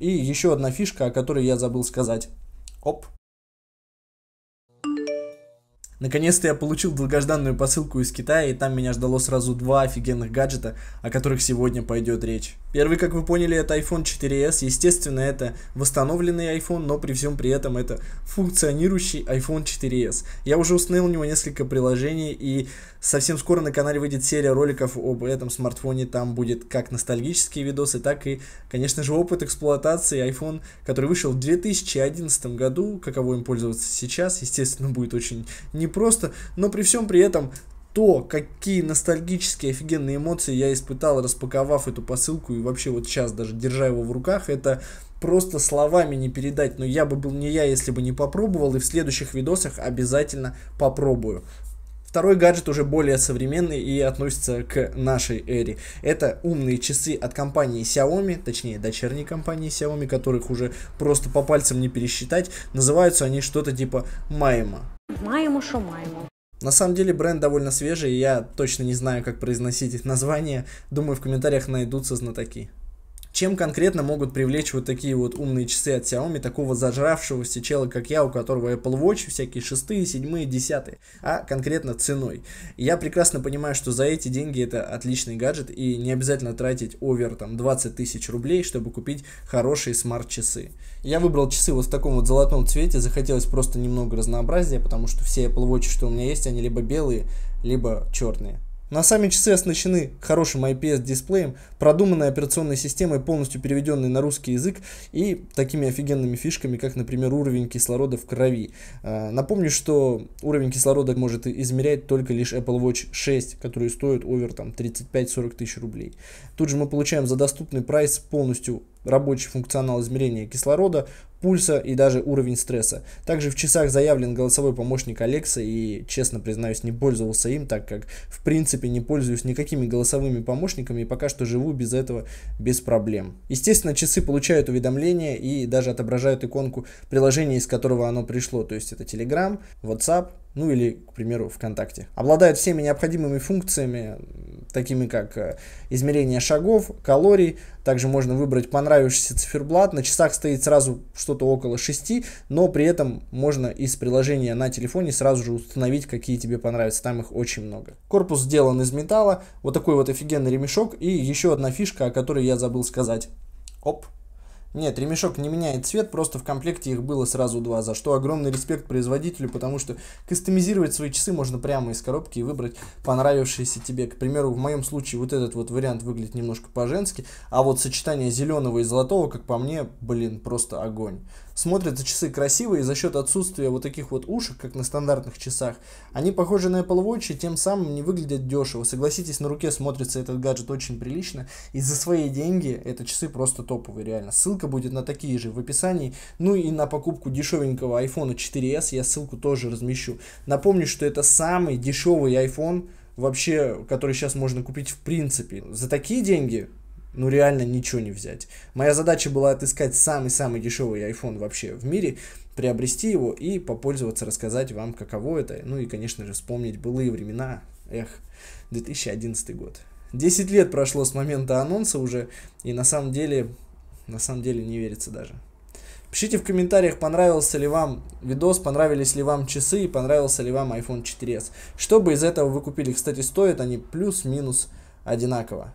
И еще одна фишка, о которой я забыл сказать. Оп. Наконец-то я получил долгожданную посылку из Китая, и там меня ждало сразу два офигенных гаджета, о которых сегодня пойдет речь. Первый, как вы поняли, это iPhone 4s. Естественно, это восстановленный iPhone, но при всем при этом это функционирующий iPhone 4s. Я уже установил у него несколько приложений, и совсем скоро на канале выйдет серия роликов об этом смартфоне. Там будет как ностальгические видосы, так и, конечно же, опыт эксплуатации iPhone, который вышел в 2011 году. Каково им пользоваться сейчас, естественно, будет очень непросто, но при всем при этом то, какие ностальгические офигенные эмоции я испытал, распаковав эту посылку и вообще вот сейчас даже держа его в руках, это просто словами не передать. Но я бы был не я, если бы не попробовал, и в следующих видосах обязательно попробую. Второй гаджет уже более современный и относится к нашей эре. Это умные часы от компании Xiaomi, точнее дочерней компании Xiaomi, которых уже просто по пальцам не пересчитать. Называются они что-то типа Майма Майму шо Майму на самом деле бренд довольно свежий, я точно не знаю, как произносить их название. Думаю, в комментариях найдутся знатоки чем конкретно могут привлечь вот такие вот умные часы от Xiaomi, такого зажравшегося чела, как я, у которого Apple Watch, всякие шестые, седьмые, десятые, а конкретно ценой. Я прекрасно понимаю, что за эти деньги это отличный гаджет, и не обязательно тратить овер там 20 тысяч рублей, чтобы купить хорошие смарт-часы. Я выбрал часы вот в таком вот золотом цвете, захотелось просто немного разнообразия, потому что все Apple Watch, что у меня есть, они либо белые, либо черные. На сами часы оснащены хорошим IPS-дисплеем, продуманной операционной системой, полностью переведенной на русский язык и такими офигенными фишками, как, например, уровень кислорода в крови. А, напомню, что уровень кислорода может измерять только лишь Apple Watch 6, который стоит овер там 35-40 тысяч рублей. Тут же мы получаем за доступный прайс полностью рабочий функционал измерения кислорода, пульса и даже уровень стресса. Также в часах заявлен голосовой помощник Алекса и, честно признаюсь, не пользовался им, так как в принципе не пользуюсь никакими голосовыми помощниками и пока что живу без этого без проблем. Естественно, часы получают уведомления и даже отображают иконку приложения, из которого оно пришло, то есть это Telegram, WhatsApp, ну или, к примеру, ВКонтакте. Обладают всеми необходимыми функциями, такими как э, измерение шагов, калорий. Также можно выбрать понравившийся циферблат. На часах стоит сразу что-то около 6, но при этом можно из приложения на телефоне сразу же установить, какие тебе понравятся. Там их очень много. Корпус сделан из металла. Вот такой вот офигенный ремешок. И еще одна фишка, о которой я забыл сказать. Оп, нет, ремешок не меняет цвет, просто в комплекте их было сразу два, за что огромный респект производителю, потому что кастомизировать свои часы можно прямо из коробки и выбрать понравившиеся тебе. К примеру, в моем случае вот этот вот вариант выглядит немножко по-женски, а вот сочетание зеленого и золотого, как по мне, блин, просто огонь. Смотрятся часы красивые, и за счет отсутствия вот таких вот ушек, как на стандартных часах, они похожи на Apple Watch и тем самым не выглядят дешево. Согласитесь, на руке смотрится этот гаджет очень прилично, и за свои деньги это часы просто топовые, реально. Ссылка ссылка будет на такие же в описании. Ну и на покупку дешевенького iPhone 4s я ссылку тоже размещу. Напомню, что это самый дешевый iPhone вообще, который сейчас можно купить в принципе. За такие деньги ну реально ничего не взять. Моя задача была отыскать самый-самый дешевый iPhone вообще в мире, приобрести его и попользоваться, рассказать вам, каково это. Ну и, конечно же, вспомнить былые времена. Эх, 2011 год. 10 лет прошло с момента анонса уже, и на самом деле на самом деле не верится даже. Пишите в комментариях, понравился ли вам видос, понравились ли вам часы и понравился ли вам iPhone 4s. Что бы из этого вы купили? Кстати, стоят они плюс-минус одинаково.